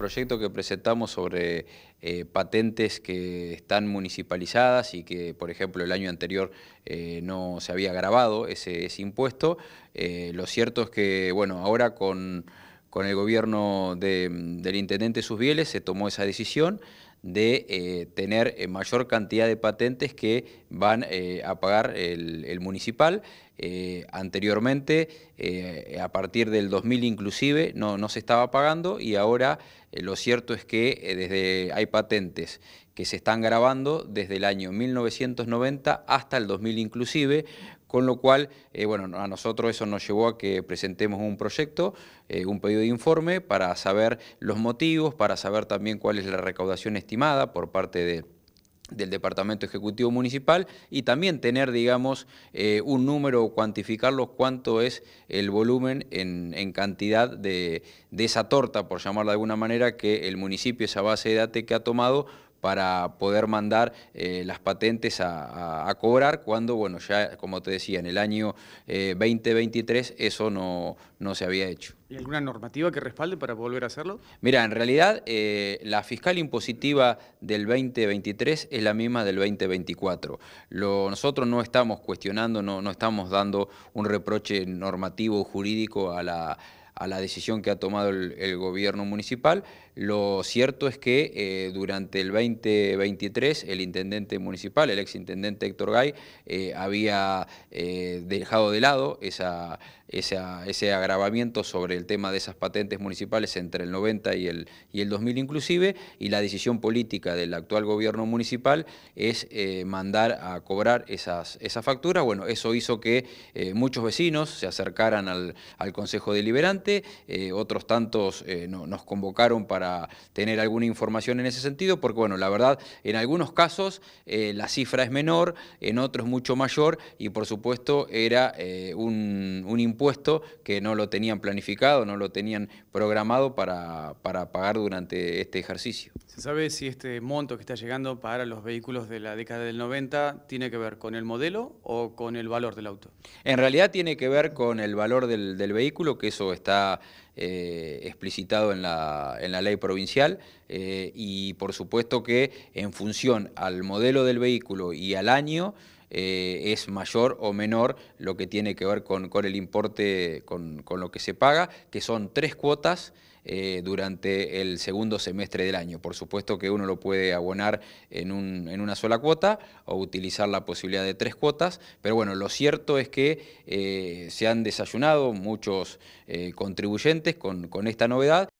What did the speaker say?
proyecto que presentamos sobre eh, patentes que están municipalizadas y que, por ejemplo, el año anterior eh, no se había grabado ese, impuesto. Eh, lo cierto es que, bueno, ahora con, con el gobierno del intendente Susbieles se tomó esa decisión de eh, tener eh, mayor cantidad de patentes que van eh, a pagar el, municipal. anteriormente, a partir del 2000 inclusive, no, se estaba pagando y ahora lo cierto es que desde, hay patentes que se están grabando desde el año 1990 hasta el 2000 inclusive, con lo cual, eh, bueno, a nosotros eso nos llevó a que presentemos un proyecto, eh, un pedido de informe para saber los motivos, para saber también cuál es la recaudación estimada por parte del Departamento Ejecutivo Municipal y también tener, digamos, eh, un número cuantificarlo cuánto es el volumen en, cantidad de, de, esa torta, por llamarla de alguna manera, que el municipio, esa base de datos que ha tomado para poder mandar eh, las patentes a, cobrar cuando, bueno, ya como te decía, en el año 2023 eh, eso no, no se había hecho. ¿Y alguna normativa que respalde para volver a hacerlo? Mira, en realidad eh, la fiscal impositiva del 2023 es la misma del 2024. nosotros no estamos cuestionando, no, no estamos dando un reproche normativo o jurídico a la a la decisión que ha tomado el, gobierno municipal. Lo cierto es que eh, durante el 2023 el intendente municipal, el exintendente Héctor Gay, eh, había eh, dejado de lado ese agravamiento sobre el tema de esas patentes municipales entre el 90 y el, y el 2000 inclusive, y la decisión política del actual gobierno municipal es mandar a cobrar esas, esas facturas. Bueno, eso hizo que muchos vecinos se acercaran al Consejo Deliberante, eh, otros tantos eh, nos convocaron para tener alguna información en ese sentido, porque bueno, la verdad, en algunos casos eh, la cifra es menor, en otros mucho mayor, y por supuesto era un, impuesto que no lo tenían planificado, no lo tenían programado para, para pagar durante este ejercicio. ¿Se sabe si este monto que está llegando para los vehículos de la década del 90 tiene que ver con el modelo o con el valor del auto? En realidad tiene que ver con el valor del, del vehículo, que eso está está Eh, explicitado en la, ley provincial eh, y por supuesto que en función al modelo del vehículo y al año eh, es mayor o menor lo que tiene que ver con, el importe, con, lo que se paga, que son tres cuotas durante el segundo semestre del año. Por supuesto que uno lo puede abonar en, una sola cuota o utilizar la posibilidad de tres cuotas, pero bueno, lo cierto es que se han desayunado muchos contribuyentes con, esta novedad